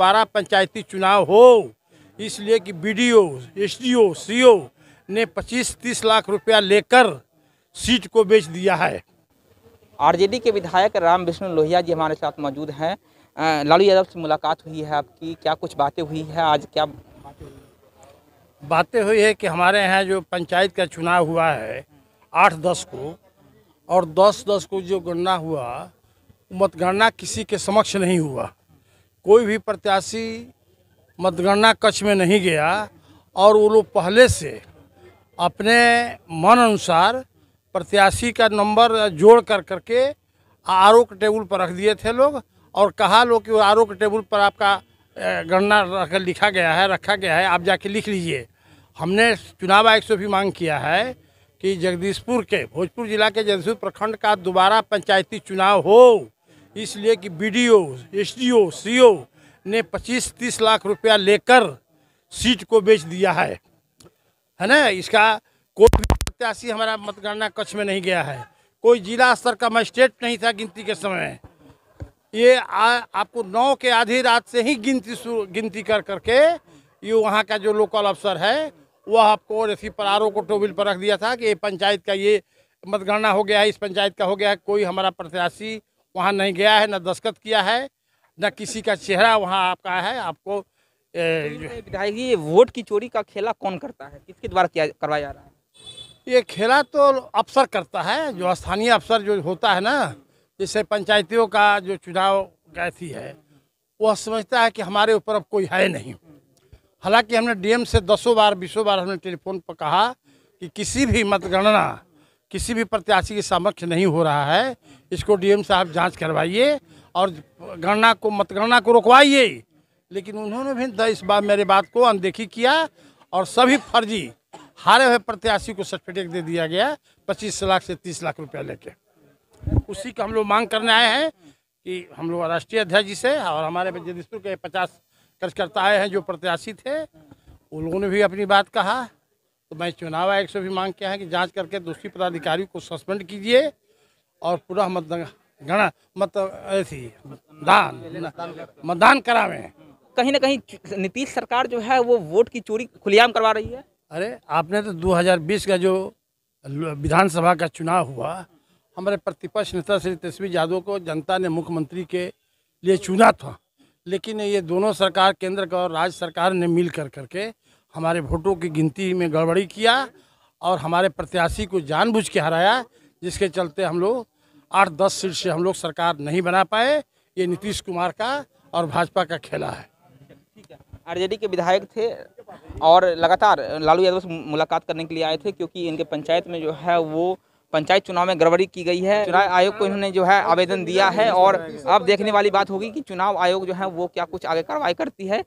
दोबारा पंचायती चुनाव हो इसलिए कि ओ एसडीओ सीओ ने 25-30 लाख रुपया लेकर सीट को बेच दिया है आरजेडी के विधायक राम विष्णु लोहिया जी हमारे साथ मौजूद हैं लालू यादव से मुलाकात हुई है आपकी क्या कुछ बातें हुई है आज क्या बातें हुई है कि हमारे यहाँ जो पंचायत का चुनाव हुआ है आठ दस को और दस दस को जो गणना हुआ मतगणना किसी के समक्ष नहीं हुआ कोई भी प्रत्याशी मतगणना कक्ष में नहीं गया और वो लोग पहले से अपने मन अनुसार प्रत्याशी का नंबर जोड़ कर करके आर के टेबल पर रख दिए थे लोग और कहा लोग कि आर के टेबल पर आपका गणना रख लिखा गया है रखा गया है आप जाके लिख लीजिए हमने चुनाव आयोग से भी मांग किया है कि जगदीशपुर के भोजपुर जिला के जगदीशपुर प्रखंड का दोबारा पंचायती चुनाव हो इसलिए कि B D O S D O C O ने पच्चीस तीस लाख रुपया लेकर सीट को बेच दिया है है ना इसका कोई भी प्रत्याशी हमारा मतगणना कक्ष में नहीं गया है कोई जिला स्तर का मजिस्ट्रेट नहीं था गिनती के समय ये आ, आपको नौ के आधी रात से ही गिनती गिनती कर करके ये वहाँ का जो लोकल अफसर है वह आपको रेसी पर को टोबिल पर रख दिया था कि ये पंचायत का ये मतगणना हो गया है इस पंचायत का हो गया है कोई हमारा प्रत्याशी वहाँ नहीं गया है ना दस्खत किया है ना किसी का चेहरा वहाँ आपका है आपको विधायक जी वोट की चोरी का खेला कौन करता है किसके द्वारा किया करवाया जा रहा है ये खेला तो अफसर करता है जो स्थानीय अफसर जो होता है ना जैसे पंचायतियों का जो चुनाव गैसी है वह समझता है कि हमारे ऊपर अब कोई है नहीं हालांकि हमने डीएम से दसों बार बीसों बार हमने टेलीफोन पर कहा कि किसी भी मतगणना किसी भी प्रत्याशी के समक्ष नहीं हो रहा है इसको डीएम साहब जांच करवाइए और गणना को मतगणना को रोकवाइए लेकिन उन्होंने भी इस बार मेरे बात को अनदेखी किया और सभी फर्जी हारे हुए प्रत्याशी को सर्टिफिकेट दे दिया गया पच्चीस लाख से तीस लाख रुपया लेके उसी का हम लोग मांग करने आए हैं कि हम लोग राष्ट्रीय अध्यक्ष जी से और हमारे जगदीशपुर के पचास कार्यकर्ता आए हैं जो प्रत्याशी थे उन लोगों ने भी अपनी बात कहा तो मैं चुनाव आयोग से भी मांग किया है कि जांच करके दोषी पदाधिकारी को सस्पेंड कीजिए और पूरा मतगणना मत ऐसी मतदान मतदान करावे कहीं ना कहीं नीतीश सरकार जो है वो वोट की चोरी खुलेआम करवा रही है अरे आपने तो 2020 का जो विधानसभा का चुनाव हुआ हमारे प्रतिपक्ष नेता श्री तेजस्वी यादव को जनता ने मुख्यमंत्री के लिए चुना था लेकिन ये दोनों सरकार केंद्र का और राज्य सरकार ने मिल कर करके हमारे वोटों की गिनती में गड़बड़ी किया और हमारे प्रत्याशी को जानबूझ के हराया जिसके चलते हम लोग आठ दस सीट से हम लोग सरकार नहीं बना पाए ये नीतीश कुमार का और भाजपा का खेला है आरजेडी के विधायक थे और लगातार लालू यादव से मुलाकात करने के लिए आए थे क्योंकि इनके पंचायत में जो है वो पंचायत चुनाव में गड़बड़ी की गई है चुनाव आयोग को इन्होंने जो है आवेदन दिया है और अब देखने वाली बात होगी कि चुनाव आयोग जो है वो क्या कुछ आगे कार्रवाई करती है